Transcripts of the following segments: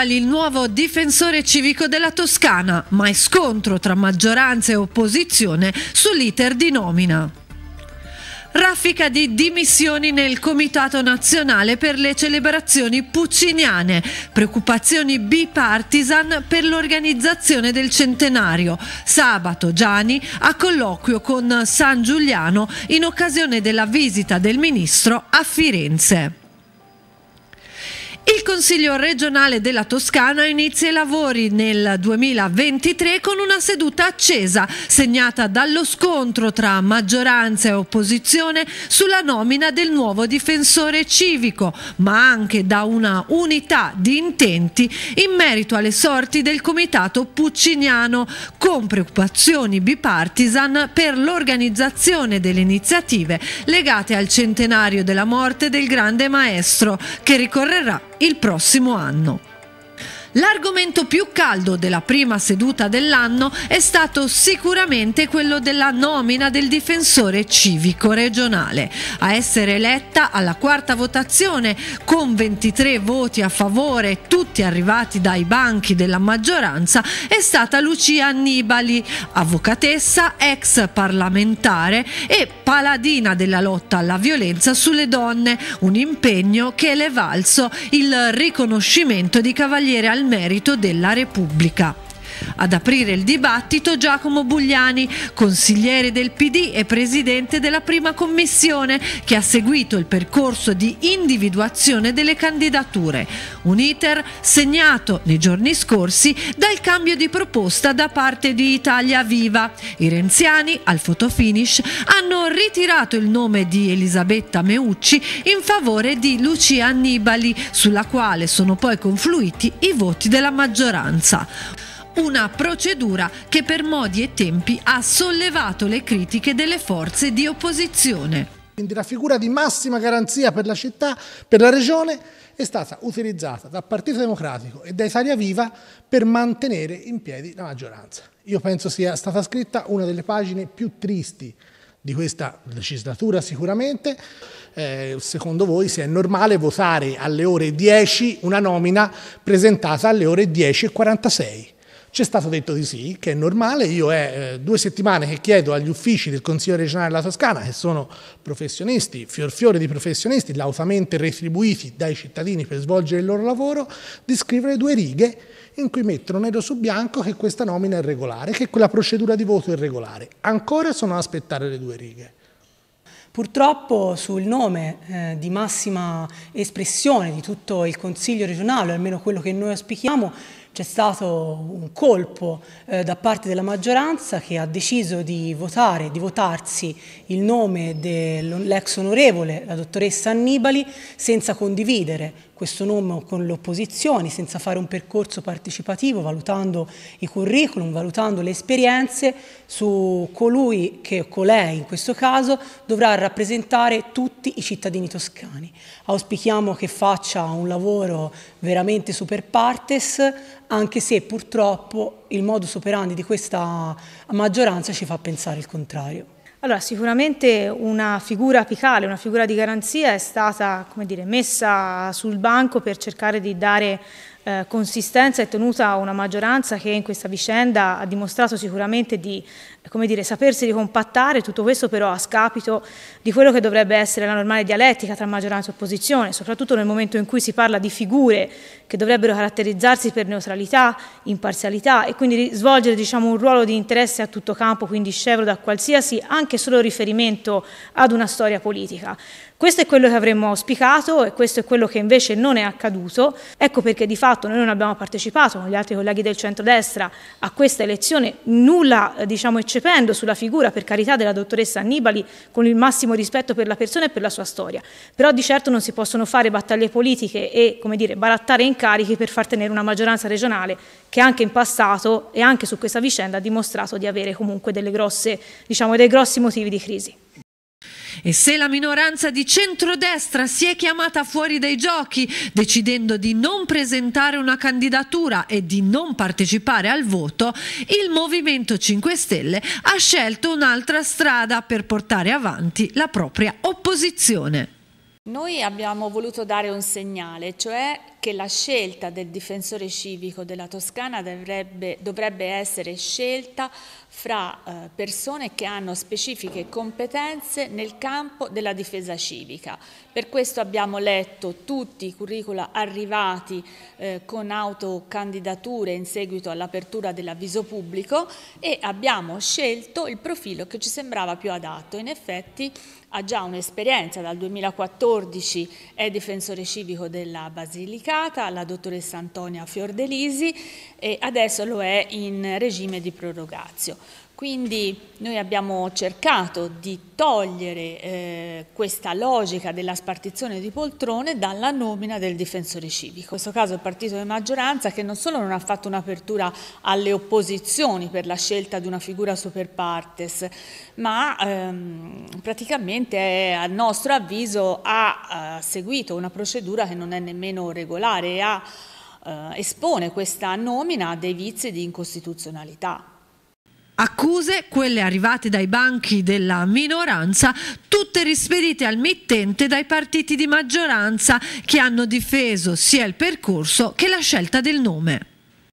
Annibali il nuovo difensore civico della Toscana, ma è scontro tra maggioranza e opposizione sull'iter di nomina. Raffica di dimissioni nel Comitato Nazionale per le celebrazioni pucciniane, preoccupazioni bipartisan per l'organizzazione del centenario. Sabato Gianni a colloquio con San Giuliano in occasione della visita del ministro a Firenze. Il Consiglio regionale della Toscana inizia i lavori nel 2023 con una seduta accesa, segnata dallo scontro tra maggioranza e opposizione sulla nomina del nuovo difensore civico, ma anche da una unità di intenti in merito alle sorti del comitato pucciniano, con preoccupazioni bipartisan per l'organizzazione delle iniziative legate al centenario della morte del grande maestro, che ricorrerà il prossimo anno. L'argomento più caldo della prima seduta dell'anno è stato sicuramente quello della nomina del difensore civico regionale, a essere eletta alla quarta votazione con 23 voti a favore, tutti arrivati dai banchi della maggioranza, è stata Lucia Annibali, avvocatessa, ex parlamentare e paladina della lotta alla violenza sulle donne, un impegno che le valso il riconoscimento di cavaliere al merito della Repubblica. Ad aprire il dibattito Giacomo Bugliani, consigliere del PD e presidente della prima commissione che ha seguito il percorso di individuazione delle candidature, un iter segnato nei giorni scorsi dal cambio di proposta da parte di Italia Viva. I renziani al fotofinish hanno ritirato il nome di Elisabetta Meucci in favore di Lucia Annibali, sulla quale sono poi confluiti i voti della maggioranza una procedura che per modi e tempi ha sollevato le critiche delle forze di opposizione. Quindi la figura di massima garanzia per la città, per la regione, è stata utilizzata dal Partito Democratico e da Italia Viva per mantenere in piedi la maggioranza. Io penso sia stata scritta una delle pagine più tristi di questa legislatura sicuramente. Eh, secondo voi se è normale votare alle ore 10 una nomina presentata alle ore 10.46? C'è stato detto di sì, che è normale, io è eh, due settimane che chiedo agli uffici del Consiglio regionale della Toscana, che sono professionisti, fiorfiore di professionisti, lautamente retribuiti dai cittadini per svolgere il loro lavoro, di scrivere due righe in cui mettono nero su bianco che questa nomina è regolare, che quella procedura di voto è regolare. Ancora sono ad aspettare le due righe. Purtroppo sul nome eh, di massima espressione di tutto il Consiglio regionale, almeno quello che noi auspichiamo, c'è stato un colpo eh, da parte della maggioranza che ha deciso di votare, di votarsi il nome dell'ex onorevole, la dottoressa Annibali, senza condividere questo nome con le opposizioni, senza fare un percorso partecipativo, valutando i curriculum, valutando le esperienze su colui che, colei in questo caso, dovrà rappresentare tutti i cittadini toscani. Auspichiamo che faccia un lavoro veramente super partes, anche se purtroppo il modus operandi di questa maggioranza ci fa pensare il contrario. Allora, sicuramente una figura apicale, una figura di garanzia è stata dire, messa sul banco per cercare di dare eh, consistenza e tenuta una maggioranza che in questa vicenda ha dimostrato sicuramente di come dire, sapersi ricompattare, tutto questo però a scapito di quello che dovrebbe essere la normale dialettica tra maggioranza e opposizione, soprattutto nel momento in cui si parla di figure che dovrebbero caratterizzarsi per neutralità, imparzialità e quindi svolgere diciamo, un ruolo di interesse a tutto campo, quindi scevro da qualsiasi anche solo riferimento ad una storia politica. Questo è quello che avremmo auspicato e questo è quello che invece non è accaduto. Ecco perché di fatto noi non abbiamo partecipato con gli altri colleghi del centrodestra a questa elezione, nulla eh, diciamo eccependo sulla figura per carità della dottoressa Annibali con il massimo rispetto per la persona e per la sua storia. Però di certo non si possono fare battaglie politiche e come dire, barattare incarichi per far tenere una maggioranza regionale che anche in passato e anche su questa vicenda ha dimostrato di avere comunque grosse, diciamo, dei grossi motivi di crisi. E se la minoranza di centrodestra si è chiamata fuori dai giochi, decidendo di non presentare una candidatura e di non partecipare al voto, il Movimento 5 Stelle ha scelto un'altra strada per portare avanti la propria opposizione. Noi abbiamo voluto dare un segnale, cioè che la scelta del difensore civico della Toscana dovrebbe, dovrebbe essere scelta fra eh, persone che hanno specifiche competenze nel campo della difesa civica, per questo abbiamo letto tutti i curricula arrivati eh, con autocandidature in seguito all'apertura dell'avviso pubblico e abbiamo scelto il profilo che ci sembrava più adatto. In effetti ha già un'esperienza, dal 2014 è difensore civico della Basilicata, la dottoressa Antonia Fiordelisi e adesso lo è in regime di prorogazio. Quindi noi abbiamo cercato di togliere eh, questa logica della spartizione di poltrone dalla nomina del difensore civico. In questo caso il partito di maggioranza che non solo non ha fatto un'apertura alle opposizioni per la scelta di una figura super partes, ma ehm, praticamente è, a nostro avviso ha eh, seguito una procedura che non è nemmeno regolare e ha, eh, espone questa nomina a dei vizi di incostituzionalità. Accuse, quelle arrivate dai banchi della minoranza, tutte rispedite al mittente dai partiti di maggioranza che hanno difeso sia il percorso che la scelta del nome.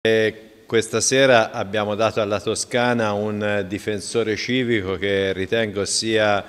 Eh... Questa sera abbiamo dato alla Toscana un difensore civico che ritengo sia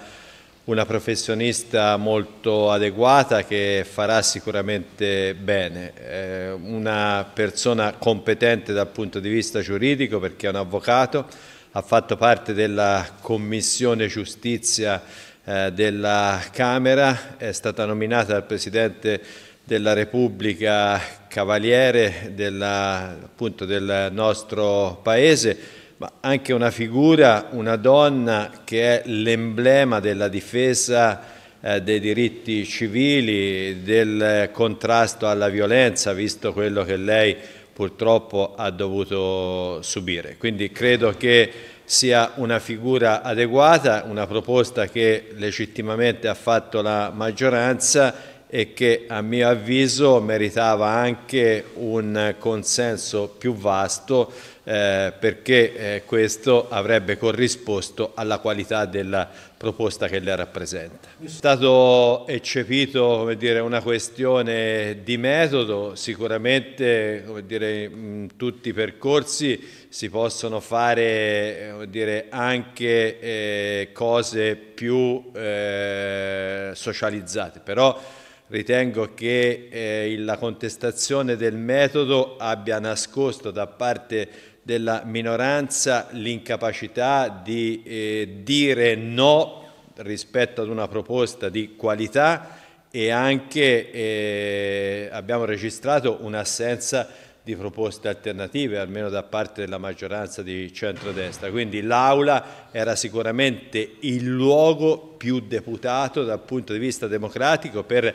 una professionista molto adeguata che farà sicuramente bene, eh, una persona competente dal punto di vista giuridico perché è un avvocato, ha fatto parte della Commissione Giustizia eh, della Camera, è stata nominata dal Presidente della Repubblica Cavaliere della, appunto, del nostro Paese, ma anche una figura, una donna che è l'emblema della difesa eh, dei diritti civili, del contrasto alla violenza, visto quello che lei purtroppo ha dovuto subire. Quindi credo che sia una figura adeguata, una proposta che legittimamente ha fatto la maggioranza e che a mio avviso meritava anche un consenso più vasto eh, perché eh, questo avrebbe corrisposto alla qualità della proposta che le rappresenta. È stato eccepito dire, una questione di metodo, sicuramente dire, in tutti i percorsi si possono fare eh, dire, anche eh, cose più eh, socializzate, però Ritengo che eh, la contestazione del metodo abbia nascosto da parte della minoranza l'incapacità di eh, dire no rispetto ad una proposta di qualità e anche eh, abbiamo registrato un'assenza di proposte alternative, almeno da parte della maggioranza di centrodestra. Quindi l'Aula era sicuramente il luogo più deputato dal punto di vista democratico per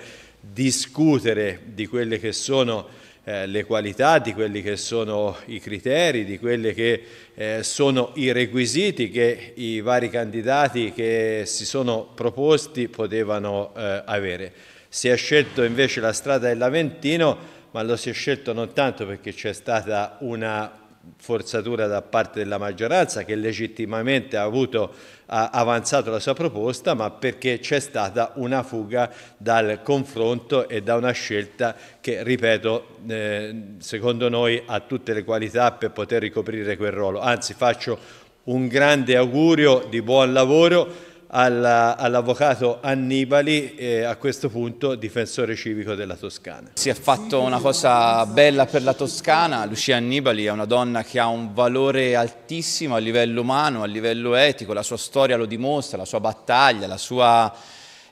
discutere di quelle che sono eh, le qualità, di quelli che sono i criteri, di quelli che eh, sono i requisiti che i vari candidati che si sono proposti potevano eh, avere. Si è scelto invece la strada dell'Aventino, ma lo si è scelto non tanto perché c'è stata una forzatura da parte della maggioranza che legittimamente ha, avuto, ha avanzato la sua proposta, ma perché c'è stata una fuga dal confronto e da una scelta che, ripeto, eh, secondo noi ha tutte le qualità per poter ricoprire quel ruolo. Anzi, faccio un grande augurio di buon lavoro all'avvocato Annibali, eh, a questo punto difensore civico della Toscana. Si è fatto una cosa bella per la Toscana, Lucia Annibali è una donna che ha un valore altissimo a livello umano, a livello etico, la sua storia lo dimostra, la sua battaglia, la sua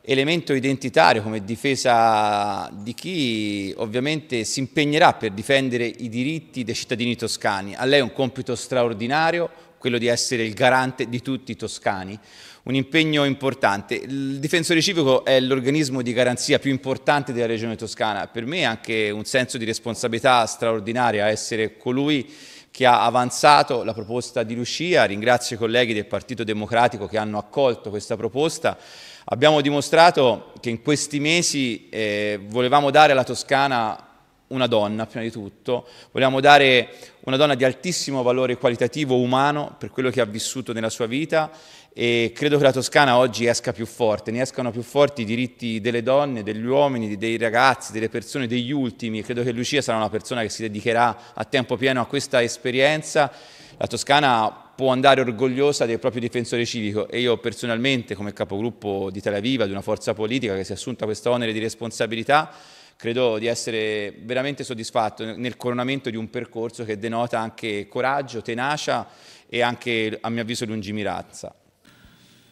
elemento identitario come difesa di chi ovviamente si impegnerà per difendere i diritti dei cittadini toscani. A lei è un compito straordinario, quello di essere il garante di tutti i toscani un impegno importante. Il difensore civico è l'organismo di garanzia più importante della regione toscana, per me è anche un senso di responsabilità straordinaria essere colui che ha avanzato la proposta di Lucia, ringrazio i colleghi del Partito Democratico che hanno accolto questa proposta, abbiamo dimostrato che in questi mesi eh, volevamo dare alla Toscana una donna prima di tutto, volevamo dare una donna di altissimo valore qualitativo umano per quello che ha vissuto nella sua vita e credo che la Toscana oggi esca più forte, ne escano più forti i diritti delle donne, degli uomini, dei ragazzi, delle persone, degli ultimi. Credo che Lucia sarà una persona che si dedicherà a tempo pieno a questa esperienza. La Toscana può andare orgogliosa del proprio difensore civico e io personalmente come capogruppo di Tel Aviv, di una forza politica che si è assunta questo onere di responsabilità, credo di essere veramente soddisfatto nel coronamento di un percorso che denota anche coraggio, tenacia e anche a mio avviso lungimiranza.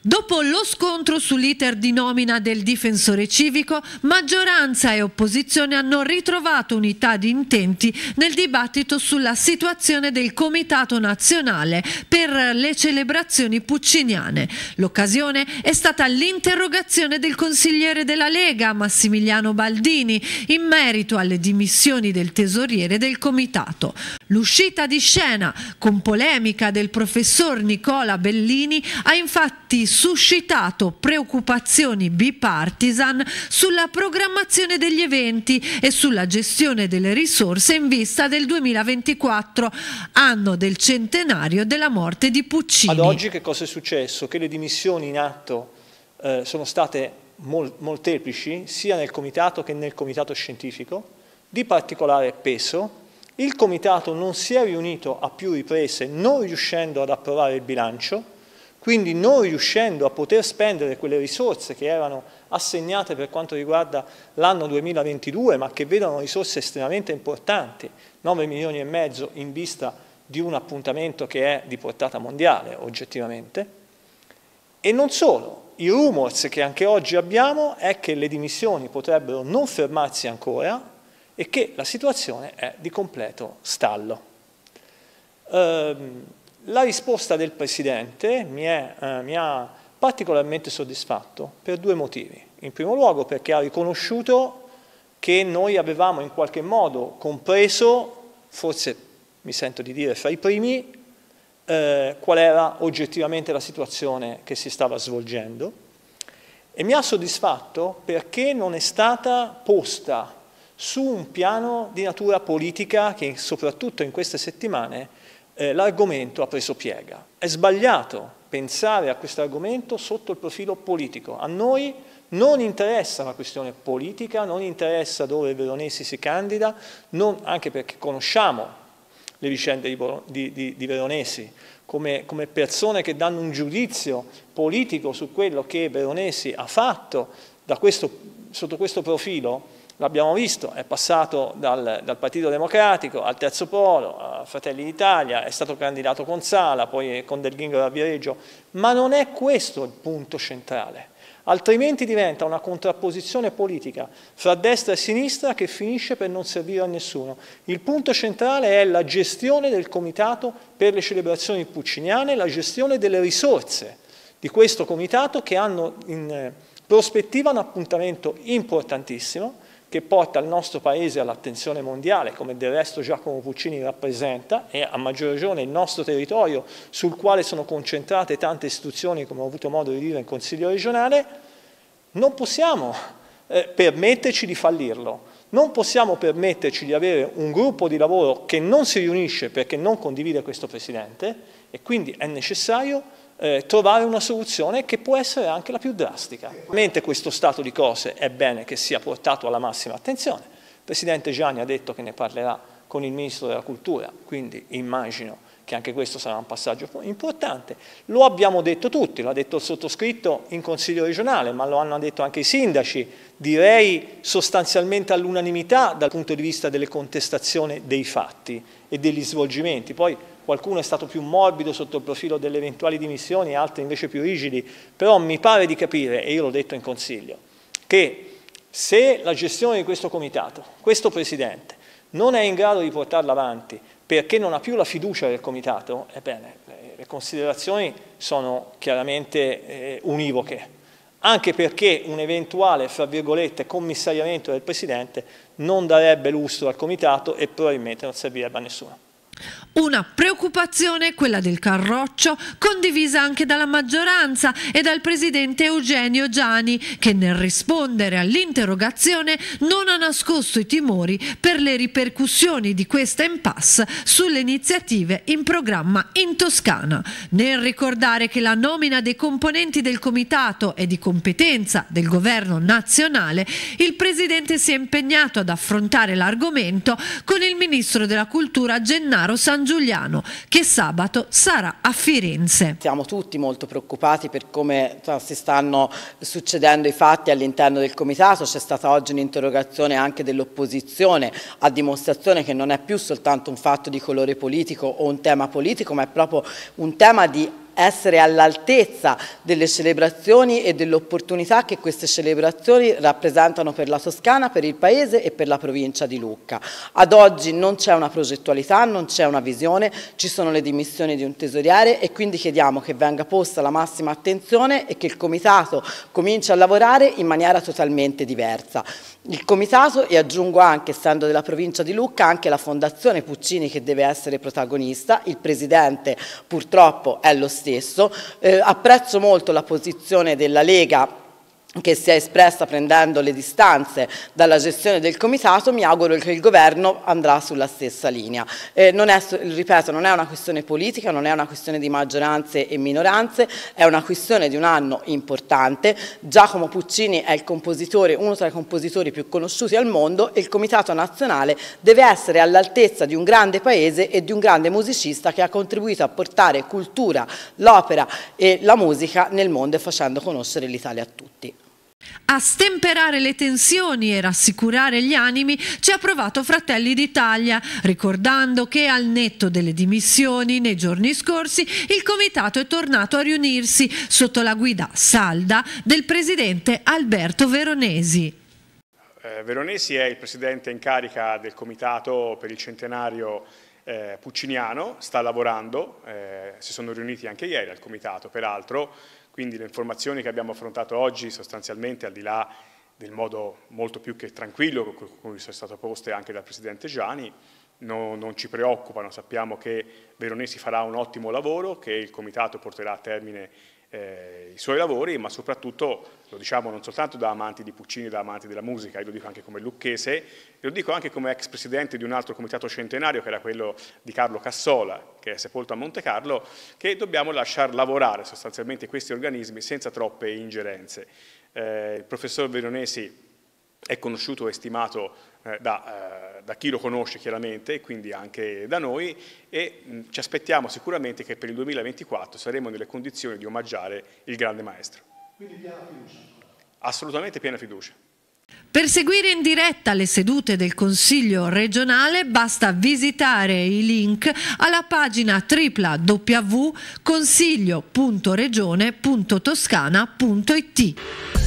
Dopo lo scontro sull'iter di nomina del difensore civico, maggioranza e opposizione hanno ritrovato unità di intenti nel dibattito sulla situazione del Comitato Nazionale per le celebrazioni pucciniane. L'occasione è stata l'interrogazione del consigliere della Lega, Massimiliano Baldini, in merito alle dimissioni del tesoriere del Comitato. L'uscita di scena, con polemica del professor Nicola Bellini, ha infatti infatti suscitato preoccupazioni bipartisan sulla programmazione degli eventi e sulla gestione delle risorse in vista del 2024, anno del centenario della morte di Puccini. Ad oggi che cosa è successo? Che le dimissioni in atto eh, sono state mol molteplici sia nel comitato che nel comitato scientifico, di particolare peso il Comitato non si è riunito a più riprese non riuscendo ad approvare il bilancio quindi non riuscendo a poter spendere quelle risorse che erano assegnate per quanto riguarda l'anno 2022, ma che vedono risorse estremamente importanti, 9 milioni e mezzo in vista di un appuntamento che è di portata mondiale oggettivamente, e non solo, i rumors che anche oggi abbiamo è che le dimissioni potrebbero non fermarsi ancora e che la situazione è di completo stallo. Ehm, la risposta del Presidente mi, è, eh, mi ha particolarmente soddisfatto per due motivi. In primo luogo perché ha riconosciuto che noi avevamo in qualche modo compreso, forse mi sento di dire fra i primi, eh, qual era oggettivamente la situazione che si stava svolgendo e mi ha soddisfatto perché non è stata posta su un piano di natura politica che soprattutto in queste settimane eh, l'argomento ha preso piega. È sbagliato pensare a questo argomento sotto il profilo politico. A noi non interessa la questione politica, non interessa dove Veronesi si candida, non, anche perché conosciamo le vicende di, di, di Veronesi come, come, persone che danno un giudizio politico su quello che Veronesi ha fatto questo, sotto questo profilo L'abbiamo visto, è passato dal, dal, Partito Democratico al Terzo Polo, a Fratelli d'Italia, è stato candidato con Sala, poi con Del Ghingo da Viareggio, ma non è questo il punto centrale altrimenti diventa una contrapposizione politica fra destra e sinistra che finisce per non servire a nessuno. Il punto centrale è la gestione del comitato per le celebrazioni pucciniane, la gestione delle risorse di questo comitato che hanno in eh, prospettiva un appuntamento importantissimo che porta il nostro Paese all'attenzione mondiale, come del resto Giacomo Puccini rappresenta, e a maggior ragione il nostro territorio sul quale sono concentrate tante istituzioni, come ho avuto modo di dire in Consiglio regionale, non possiamo eh, permetterci di fallirlo. Non possiamo permetterci di avere un gruppo di lavoro che non si riunisce perché non condivide questo Presidente e quindi è necessario eh, trovare una soluzione che può essere anche la più drastica. Ovviamente questo stato di cose è bene che sia portato alla massima attenzione. Il Presidente Gianni ha detto che ne parlerà con il Ministro della Cultura, quindi immagino che anche questo sarà un passaggio importante. Lo abbiamo detto tutti, lo ha detto il sottoscritto in Consiglio regionale, ma lo hanno detto anche i sindaci, direi sostanzialmente all'unanimità dal punto di vista delle contestazioni dei fatti e degli svolgimenti. Poi qualcuno è stato più morbido sotto il profilo delle eventuali dimissioni, altri invece più rigidi, però mi pare di capire, e io l'ho detto in consiglio, che se la gestione di questo comitato, questo presidente, non è in grado di portarla avanti perché non ha più la fiducia del comitato, ebbene, eh le considerazioni sono chiaramente eh, univoche, anche perché un eventuale, fra virgolette, commissariamento del Presidente non darebbe lustro al Comitato e probabilmente non servirebbe a nessuno. Una preoccupazione, quella del Carroccio, condivisa anche dalla maggioranza e dal presidente Eugenio Gianni, che nel rispondere all'interrogazione non ha nascosto i timori per le ripercussioni di questa impasse sulle iniziative in programma in Toscana. Nel ricordare che la nomina dei componenti del comitato è di competenza del governo nazionale, il presidente si è impegnato ad affrontare l'argomento con il ministro della cultura Gennaro Gennaro San Giuliano che sabato sarà a Firenze. Siamo tutti molto preoccupati per come si stanno succedendo i fatti all'interno del comitato, c'è stata oggi un'interrogazione anche dell'opposizione a dimostrazione che non è più soltanto un fatto di colore politico o un tema politico ma è proprio un tema di essere all'altezza delle celebrazioni e dell'opportunità che queste celebrazioni rappresentano per la Toscana, per il Paese e per la provincia di Lucca. Ad oggi non c'è una progettualità, non c'è una visione, ci sono le dimissioni di un tesoriere e quindi chiediamo che venga posta la massima attenzione e che il Comitato cominci a lavorare in maniera totalmente diversa. Il comitato e aggiungo anche, essendo della provincia di Lucca, anche la Fondazione Puccini che deve essere protagonista, il presidente purtroppo è lo stesso, eh, apprezzo molto la posizione della Lega che si è espressa prendendo le distanze dalla gestione del comitato, mi auguro che il governo andrà sulla stessa linea. Eh, non è, ripeto, non è una questione politica, non è una questione di maggioranze e minoranze, è una questione di un anno importante. Giacomo Puccini è il compositore, uno tra i compositori più conosciuti al mondo e il comitato nazionale deve essere all'altezza di un grande paese e di un grande musicista che ha contribuito a portare cultura, l'opera e la musica nel mondo e facendo conoscere l'Italia a tutti. A stemperare le tensioni e rassicurare gli animi ci ha provato Fratelli d'Italia, ricordando che al netto delle dimissioni nei giorni scorsi il comitato è tornato a riunirsi sotto la guida salda del presidente Alberto Veronesi. Eh, Veronesi è il presidente in carica del comitato per il centenario eh, Pucciniano, sta lavorando, eh, si sono riuniti anche ieri al comitato peraltro quindi le informazioni che abbiamo affrontato oggi sostanzialmente, al di là del modo molto più che tranquillo con cui sono state poste anche dal Presidente Gianni, no, non ci preoccupano, sappiamo che Veronesi farà un ottimo lavoro, che il Comitato porterà a termine eh, i suoi lavori, ma soprattutto lo diciamo non soltanto da amanti di Puccini, da amanti della musica, io lo dico anche come lucchese, lo dico anche come ex presidente di un altro comitato centenario, che era quello di Carlo Cassola, che è sepolto a Monte Carlo, che dobbiamo lasciar lavorare sostanzialmente questi organismi senza troppe ingerenze. Eh, il professor Veronesi è conosciuto e stimato eh, da, eh, da, chi lo conosce chiaramente e quindi anche da noi e mh, mm, ci aspettiamo sicuramente che per il 2024 saremo nelle condizioni di omaggiare il grande maestro. Quindi piena fiducia? Assolutamente piena fiducia. Per seguire in diretta le sedute del Consiglio regionale basta visitare i link alla pagina www.consiglio.regione.toscana.it.